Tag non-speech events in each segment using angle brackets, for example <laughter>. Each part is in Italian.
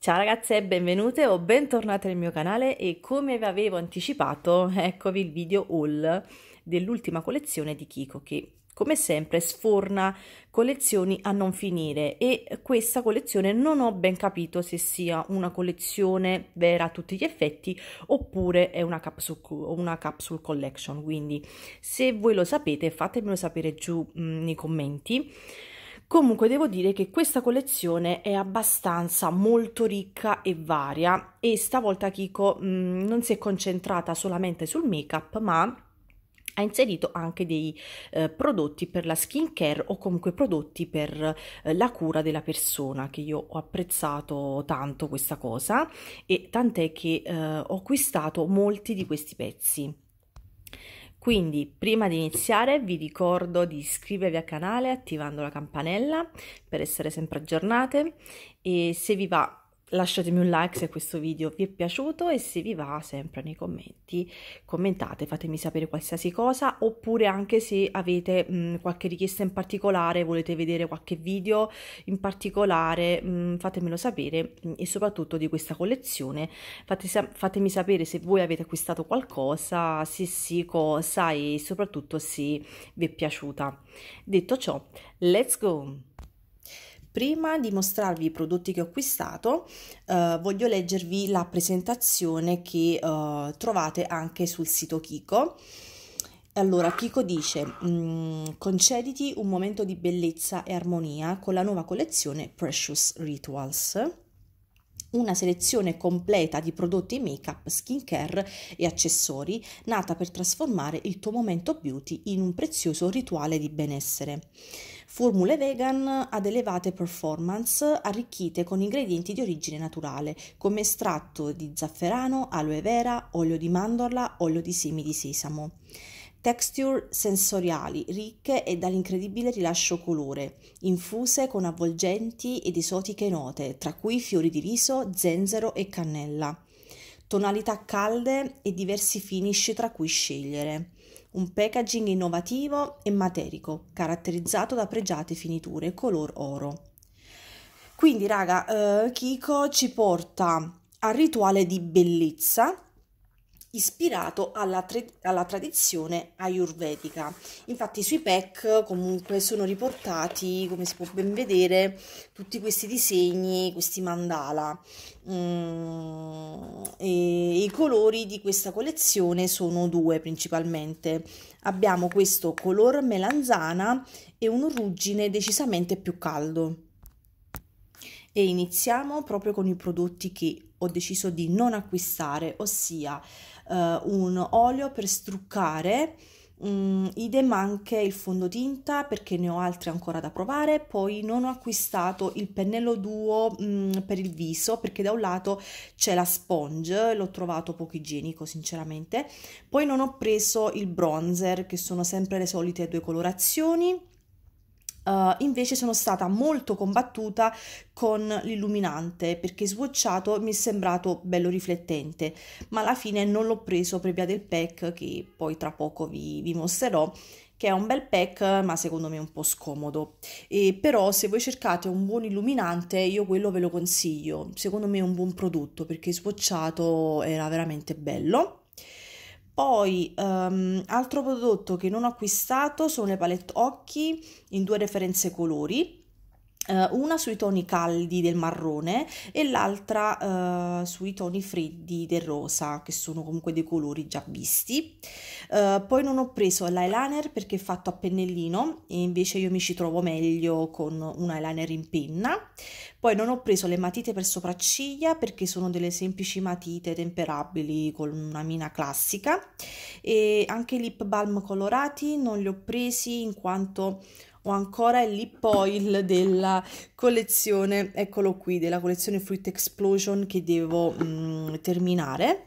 Ciao ragazze, benvenute o bentornate nel mio canale e come vi avevo anticipato, eccovi il video haul dell'ultima collezione di Kiko che come sempre sforna collezioni a non finire e questa collezione non ho ben capito se sia una collezione vera a tutti gli effetti oppure è una capsule, una capsule collection quindi se voi lo sapete fatemelo sapere giù mh, mm, nei commenti Comunque devo dire che questa collezione è abbastanza molto ricca e varia e stavolta Kiko mh, mm, non si è concentrata solamente sul make-up ma ha inserito anche dei eh, prodotti per la skin care o comunque prodotti per eh, la cura della persona che io ho apprezzato tanto questa cosa e tant'è che eh, ho acquistato molti di questi pezzi. Quindi, prima di iniziare, vi ricordo di iscrivervi al canale attivando la campanella per essere sempre aggiornate e se vi va lasciatemi un like se questo video vi è piaciuto e se vi va sempre nei commenti commentate fatemi sapere qualsiasi cosa oppure anche se avete mh, mm, qualche richiesta in particolare volete vedere qualche video in particolare mh, mm, fatemelo sapere mh, mm, e soprattutto di questa collezione Fate sa fatemi sapere se voi avete acquistato qualcosa se sì cosa e soprattutto se vi è piaciuta detto ciò let's go Prima di mostrarvi i prodotti che ho acquistato, eh, voglio leggervi la presentazione che eh, trovate anche sul sito Kiko. Allora, Kiko dice, mm, concediti un momento di bellezza e armonia con la nuova collezione Precious Rituals una selezione completa di prodotti make-up, skincare e accessori, nata per trasformare il tuo momento beauty in un prezioso rituale di benessere. Formule vegan ad elevate performance, arricchite con ingredienti di origine naturale, come estratto di zafferano, aloe vera, olio di mandorla, olio di semi di sesamo texture sensoriali ricche e dall'incredibile rilascio colore, infuse con avvolgenti ed esotiche note, tra cui fiori di riso, zenzero e cannella. Tonalità calde e diversi finish tra cui scegliere. Un packaging innovativo e materico, caratterizzato da pregiate finiture color oro. Quindi, raga, eh, Kiko ci porta al rituale di bellezza ispirato alla, tra- alla tradizione ayurvedica. Infatti sui PEC comunque sono riportati, come si può ben vedere, tutti questi disegni, questi mandala. Mm, e I colori di questa collezione sono due principalmente. Abbiamo questo color melanzana e un ruggine decisamente più caldo. E iniziamo proprio con i prodotti che ho deciso di non acquistare, ossia eh, un olio per struccare Mm, idem anche il fondotinta perché ne ho altri ancora da provare. Poi non ho acquistato il pennello duo mm, per il viso perché da un lato c'è la sponge, l'ho trovato poco igienico sinceramente. Poi non ho preso il bronzer che sono sempre le solite due colorazioni uh, invece sono stata molto combattuta con l'illuminante perché sbocciato mi è sembrato bello riflettente, ma alla fine non l'ho preso per via del pack che poi tra poco vi, vi mostrerò che è un bel pack ma secondo me un po' scomodo e però se voi cercate un buon illuminante io quello ve lo consiglio secondo me è un buon prodotto perché sbocciato era veramente bello poi, um, altro prodotto che non ho acquistato sono le palette occhi in due referenze colori eh, una sui toni caldi del marrone e l'altra uh, sui toni freddi del rosa, che sono comunque dei colori già visti. Uh, poi non ho preso l'eyeliner perché è fatto a pennellino e invece io mi ci trovo meglio con un eyeliner in penna. Poi non ho preso le matite per sopracciglia perché sono delle semplici matite temperabili con una mina classica e anche i lip balm colorati non li ho presi in quanto ho ancora oil della collezione, eccolo qui, della collezione Fruit Explosion che devo mm, terminare.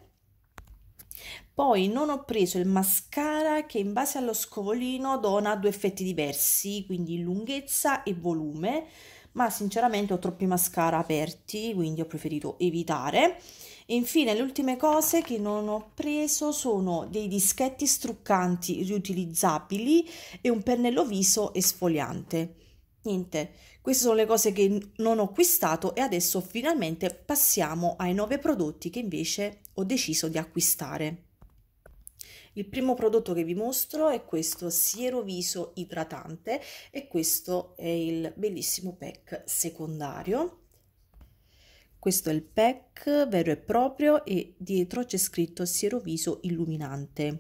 Poi non ho preso il mascara che in base allo scovolino dona due effetti diversi, quindi lunghezza e volume, ma sinceramente ho troppi mascara aperti, quindi ho preferito evitare. Infine, le ultime cose che non ho preso sono dei dischetti struccanti riutilizzabili e un pennello viso esfoliante. Niente, queste sono le cose che non ho acquistato e adesso finalmente passiamo ai nove prodotti che invece ho deciso di acquistare. Il primo prodotto che vi mostro è questo siero viso idratante e questo è il bellissimo pack secondario questo è il pack vero e proprio e dietro c'è scritto siero viso illuminante.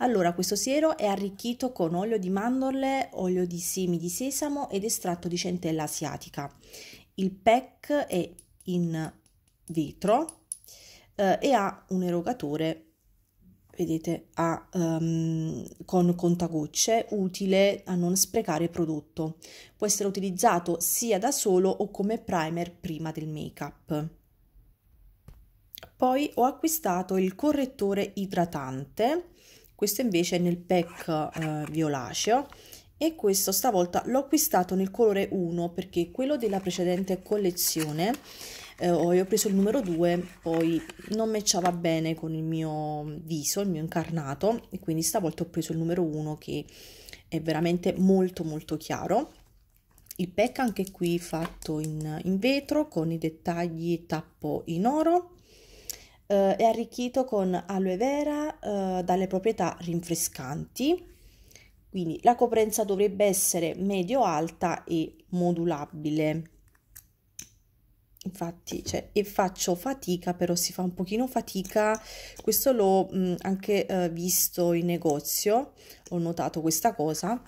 Allora, questo siero è arricchito con olio di mandorle, olio di semi di sesamo ed estratto di centella asiatica. Il pack è in vetro eh, e ha un erogatore vedete, a, um, con contagocce, utile a non sprecare prodotto. Può essere utilizzato sia da solo o come primer prima del make-up. Poi ho acquistato il correttore idratante, questo invece è nel pack eh, violaceo e questo stavolta l'ho acquistato nel colore 1 perché quello della precedente collezione eh, ho preso il numero 2, poi non matchava bene con il mio viso, il mio incarnato, e quindi stavolta ho preso il numero 1 che è veramente molto molto chiaro. Il pack anche qui fatto in, in vetro con i dettagli tappo in oro. Eh, è arricchito con aloe vera eh, dalle proprietà rinfrescanti quindi la coprenza dovrebbe essere medio alta e modulabile infatti cioè, e faccio fatica però si fa un pochino fatica questo l'ho mh, mm, anche eh, visto in negozio ho notato questa cosa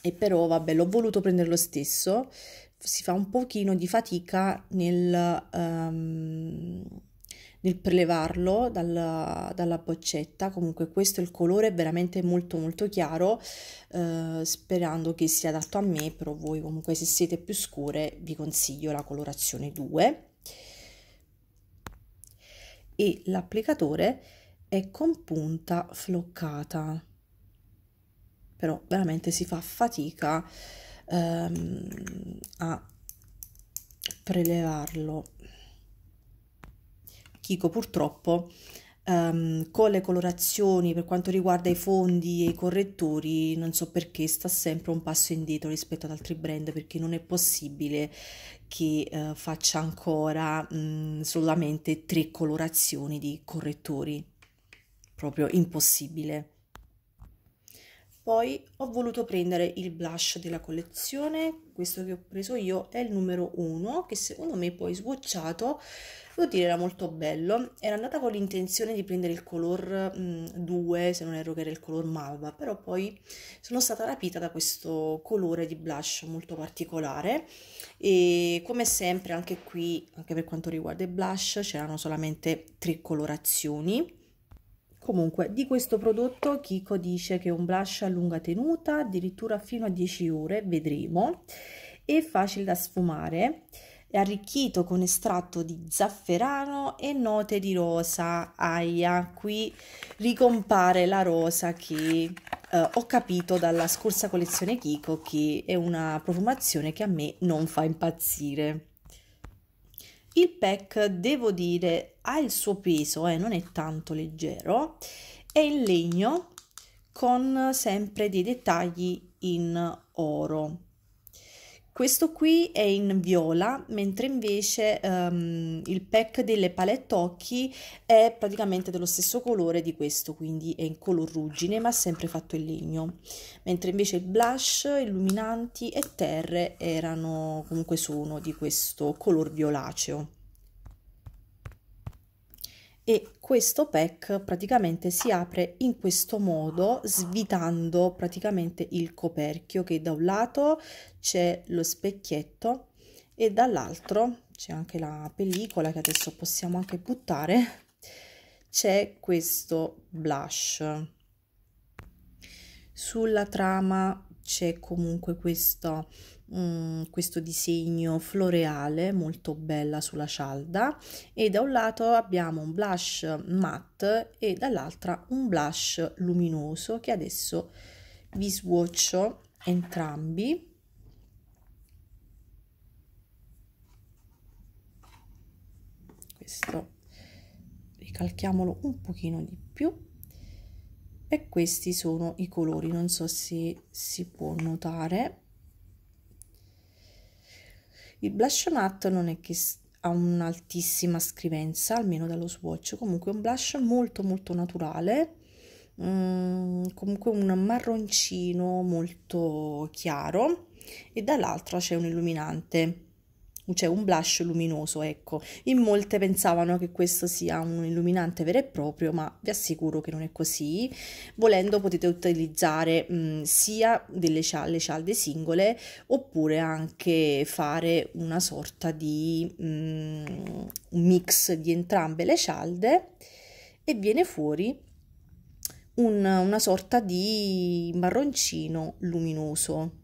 e però vabbè l'ho voluto prendere lo stesso si fa un pochino di fatica nel um, nel prelevarlo dalla, dalla, boccetta. Comunque questo è il colore, è veramente molto molto chiaro, eh, sperando che sia adatto a me, però voi comunque se siete più scure vi consiglio la colorazione 2. E l'applicatore è con punta floccata, però veramente si fa fatica ehm, a prelevarlo Kiko purtroppo um, con le colorazioni per quanto riguarda i fondi e i correttori non so perché sta sempre un passo indietro rispetto ad altri brand perché non è possibile che uh, faccia ancora um, solamente tre colorazioni di correttori proprio impossibile poi ho voluto prendere il blush della collezione questo che ho preso io è il numero 1 che secondo me poi sbocciato Devo dire, era molto bello. Era andata con l'intenzione di prendere il color 2, se non erro che era il color malva, però poi sono stata rapita da questo colore di blush molto particolare e come sempre anche qui, anche per quanto riguarda i blush, c'erano solamente tre colorazioni. Comunque, di questo prodotto Kiko dice che è un blush a lunga tenuta, addirittura fino a 10 ore, vedremo, è facile da sfumare e arricchito con estratto di zafferano e note di rosa. Aia, qui ricompare la rosa che eh, ho capito dalla scorsa collezione Kiko che è una profumazione che a me non fa impazzire. Il pack, devo dire, ha il suo peso, eh, non è tanto leggero, è in legno con sempre dei dettagli in oro questo qui è in viola, mentre invece um, il pack delle palette occhi è praticamente dello stesso colore di questo, quindi è in color ruggine, ma sempre fatto in legno. Mentre invece il blush, illuminanti e terre erano, comunque sono, di questo color violaceo. E questo pack praticamente si apre in questo modo svitando praticamente il coperchio che da un lato c'è lo specchietto e dall'altro c'è anche la pellicola che adesso possiamo anche buttare c'è questo blush sulla trama c'è comunque questo Mm, questo disegno floreale molto bella sulla cialda e da un lato abbiamo un blush matte e dall'altra un blush luminoso che adesso vi swatcho entrambi questo ricalchiamolo un pochino di più e questi sono i colori non so se si può notare il blush matte non è che ha un'altissima scrivenza, almeno dallo swatch, comunque è un blush molto molto naturale, mm, comunque un marroncino molto chiaro e dall'altra c'è un illuminante cioè un blush luminoso, ecco. In molte pensavano che questo sia un illuminante vero e proprio, ma vi assicuro che non è così. Volendo potete utilizzare mh, mm, sia delle cialle, cialde singole, oppure anche fare una sorta di mh, mm, mix di entrambe le cialde e viene fuori un, una sorta di marroncino luminoso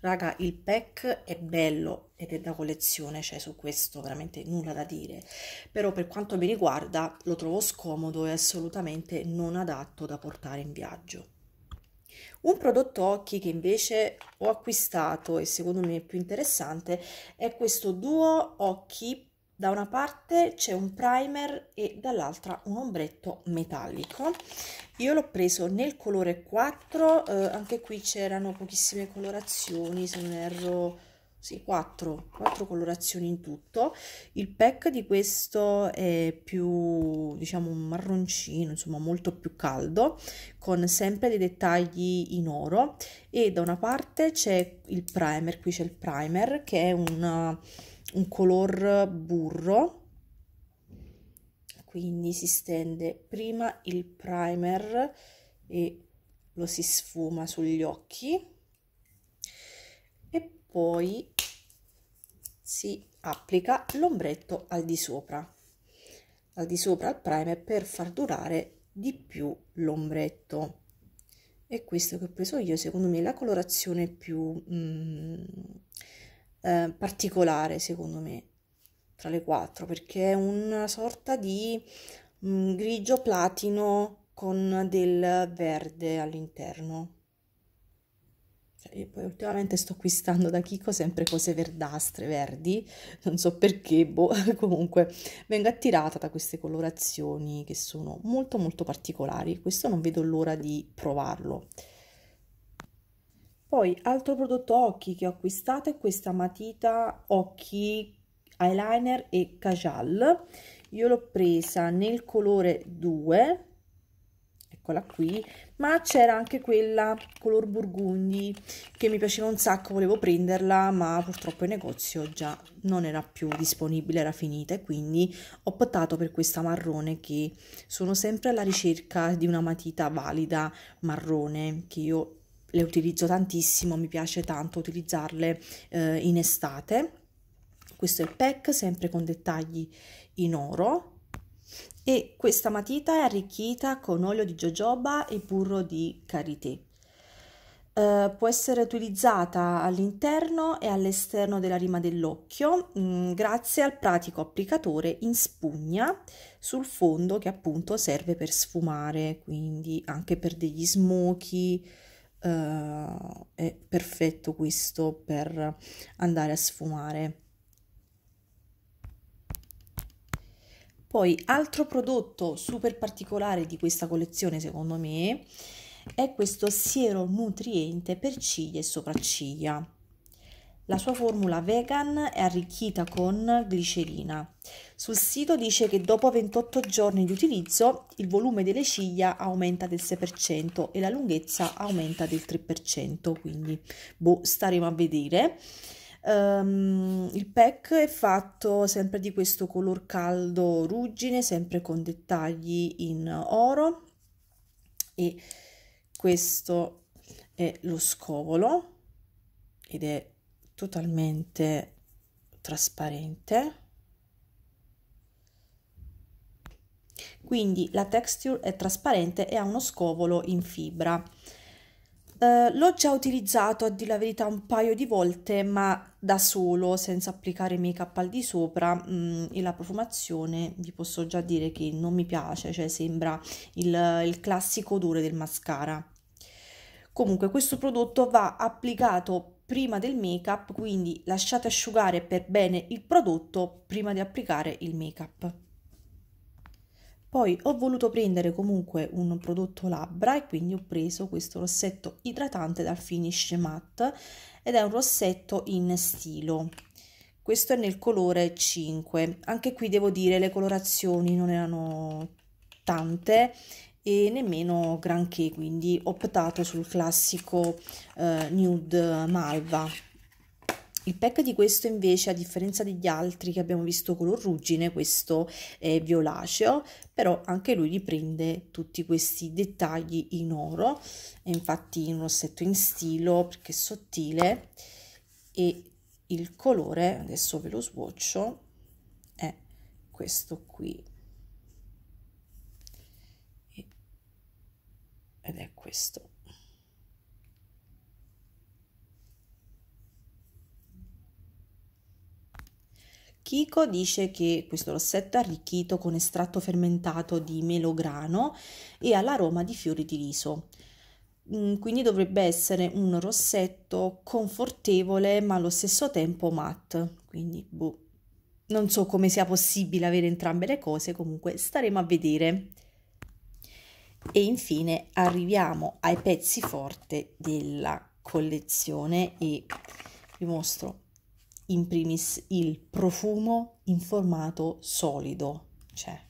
raga il pack è bello ed è da collezione cioè su questo veramente nulla da dire però per quanto mi riguarda lo trovo scomodo e assolutamente non adatto da portare in viaggio un prodotto occhi che invece ho acquistato e secondo me è più interessante è questo duo occhi da una parte c'è un primer e dall'altra un ombretto metallico io l'ho preso nel colore 4 eh, anche qui c'erano pochissime colorazioni se non erro sì, 4, 4 colorazioni in tutto il pack di questo è più diciamo un marroncino insomma molto più caldo con sempre dei dettagli in oro e da una parte c'è il primer qui c'è il primer che è un un color burro quindi si stende prima il primer e lo si sfuma sugli occhi e poi si applica l'ombretto al di sopra al di sopra il primer per far durare di più l'ombretto e questo che ho preso io secondo me è la colorazione più mm, eh, particolare secondo me tra le quattro perché è una sorta di mh, mm, grigio platino con del verde all'interno. Cioè, poi ultimamente sto acquistando da Kiko sempre cose verdastre, verdi, non so perché, boh, <laughs> comunque vengo attirata da queste colorazioni che sono molto molto particolari, questo non vedo l'ora di provarlo. Poi, altro prodotto occhi che ho acquistato è questa matita occhi eyeliner e kajal. Io l'ho presa nel colore 2, eccola qui, ma c'era anche quella color burgundi che mi piaceva un sacco, volevo prenderla, ma purtroppo in negozio già non era più disponibile, era finita e quindi ho optato per questa marrone che sono sempre alla ricerca di una matita valida marrone che io le utilizzo tantissimo, mi piace tanto utilizzarle eh, in estate. Questo è il pack, sempre con dettagli in oro. E questa matita è arricchita con olio di jojoba e burro di karité. Uh, può essere utilizzata all'interno e all'esterno della rima dell'occhio mh, mm, grazie al pratico applicatore in spugna sul fondo che appunto serve per sfumare quindi anche per degli smoky uh, è perfetto questo per andare a sfumare. Poi, altro prodotto super particolare di questa collezione, secondo me, è questo siero nutriente per ciglia e sopracciglia. La sua formula vegan è arricchita con glicerina. Sul sito dice che dopo 28 giorni di utilizzo il volume delle ciglia aumenta del 6% e la lunghezza aumenta del 3%, quindi boh, staremo a vedere. Um, il pack è fatto sempre di questo color caldo ruggine, sempre con dettagli in oro e questo è lo scovolo ed è totalmente trasparente quindi la texture è trasparente e ha uno scovolo in fibra eh, l'ho già utilizzato a dire la verità un paio di volte ma da solo senza applicare make up al di sopra mh, mm, e la profumazione vi posso già dire che non mi piace cioè sembra il, il classico odore del mascara comunque questo prodotto va applicato prima del make up, quindi lasciate asciugare per bene il prodotto prima di applicare il make up. Poi ho voluto prendere comunque un prodotto labbra e quindi ho preso questo rossetto idratante dal finish matte ed è un rossetto in stilo. Questo è nel colore 5. Anche qui devo dire le colorazioni non erano tante e nemmeno granché, quindi ho optato sul classico eh, nude malva. Il pack di questo invece, a differenza degli altri che abbiamo visto color ruggine, questo è violaceo, però anche lui riprende tutti questi dettagli in oro, è infatti in un rossetto in stilo perché è sottile e il colore, adesso ve lo swatcho, è questo qui, ed è questo. Kiko dice che questo rossetto è arricchito con estratto fermentato di melograno e all'aroma di fiori di riso. Mm, quindi dovrebbe essere un rossetto confortevole ma allo stesso tempo matte. Quindi boh. non so come sia possibile avere entrambe le cose, comunque staremo a vedere. E infine arriviamo ai pezzi forte della collezione e vi mostro in primis il profumo in formato solido, cioè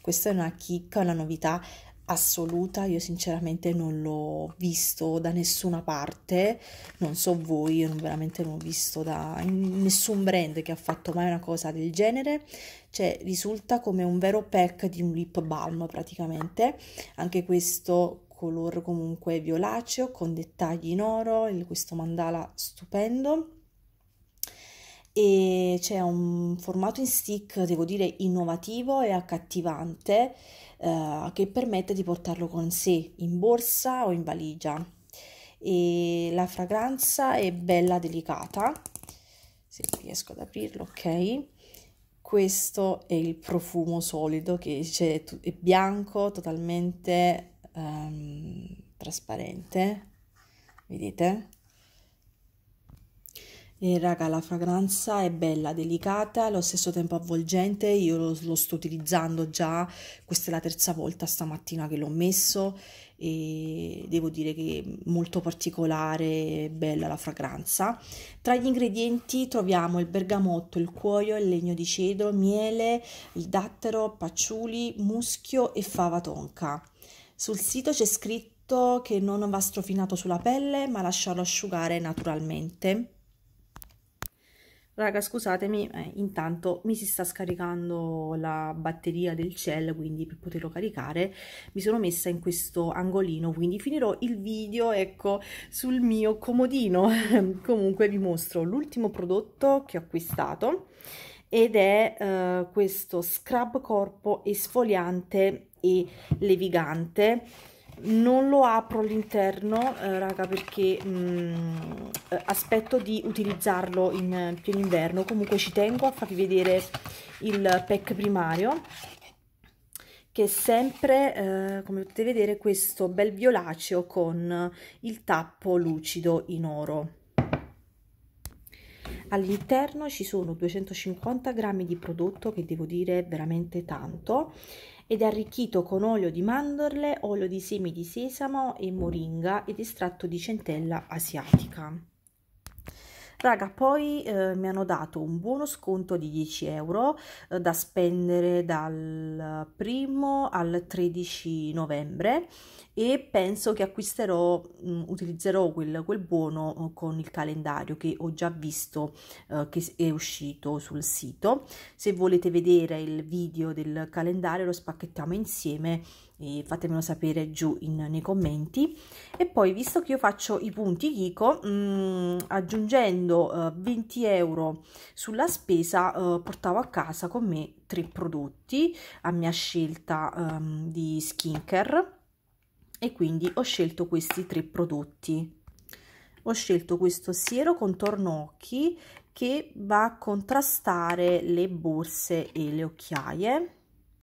questa è una chicca, una novità assoluta io sinceramente non l'ho visto da nessuna parte non so voi io veramente non ho visto da nessun brand che ha fatto mai una cosa del genere cioè risulta come un vero pack di un lip balm praticamente anche questo color comunque violaceo con dettagli in oro questo mandala stupendo e c'è un formato in stick devo dire innovativo e accattivante eh, che permette di portarlo con sé in borsa o in valigia. E la fragranza è bella delicata, se riesco ad aprirlo, ok. Questo è il profumo solido che c'è, è bianco, totalmente ehm, trasparente, vedete? E raga, la fragranza è bella, delicata, allo stesso tempo avvolgente, io lo, lo sto utilizzando già, questa è la terza volta stamattina che l'ho messo e devo dire che è molto particolare, bella la fragranza. Tra gli ingredienti troviamo il bergamotto, il cuoio, il legno di cedro, miele, il dattero, paciuli, muschio e fava tonca. Sul sito c'è scritto che non va strofinato sulla pelle ma lasciarlo asciugare naturalmente raga scusatemi eh, intanto mi si sta scaricando la batteria del cell quindi per poterlo caricare mi sono messa in questo angolino quindi finirò il video ecco sul mio comodino <laughs> comunque vi mostro l'ultimo prodotto che ho acquistato ed è eh, questo scrub corpo esfoliante e levigante non lo apro all'interno eh, raga perché mh, mm, aspetto di utilizzarlo in pieno inverno comunque ci tengo a farvi vedere il pack primario che è sempre eh, come potete vedere questo bel violaceo con il tappo lucido in oro all'interno ci sono 250 grammi di prodotto che devo dire veramente tanto ed arricchito con olio di mandorle, olio di semi di sesamo e moringa ed estratto di centella asiatica. Raga, poi eh, mi hanno dato un buono sconto di 10 euro eh, da spendere dal primo al 13 novembre e penso che acquisterò, mh, mm, utilizzerò quel, quel, buono mm, con il calendario che ho già visto eh, che è uscito sul sito. Se volete vedere il video del calendario lo spacchettiamo insieme e fatemelo sapere giù in, nei commenti. E poi visto che io faccio i punti Kiko, mh, mm, aggiungendo eh, 20 euro sulla spesa eh, portavo a casa con me tre prodotti a mia scelta um, di skincare e quindi ho scelto questi tre prodotti ho scelto questo siero contorno occhi che va a contrastare le borse e le occhiaie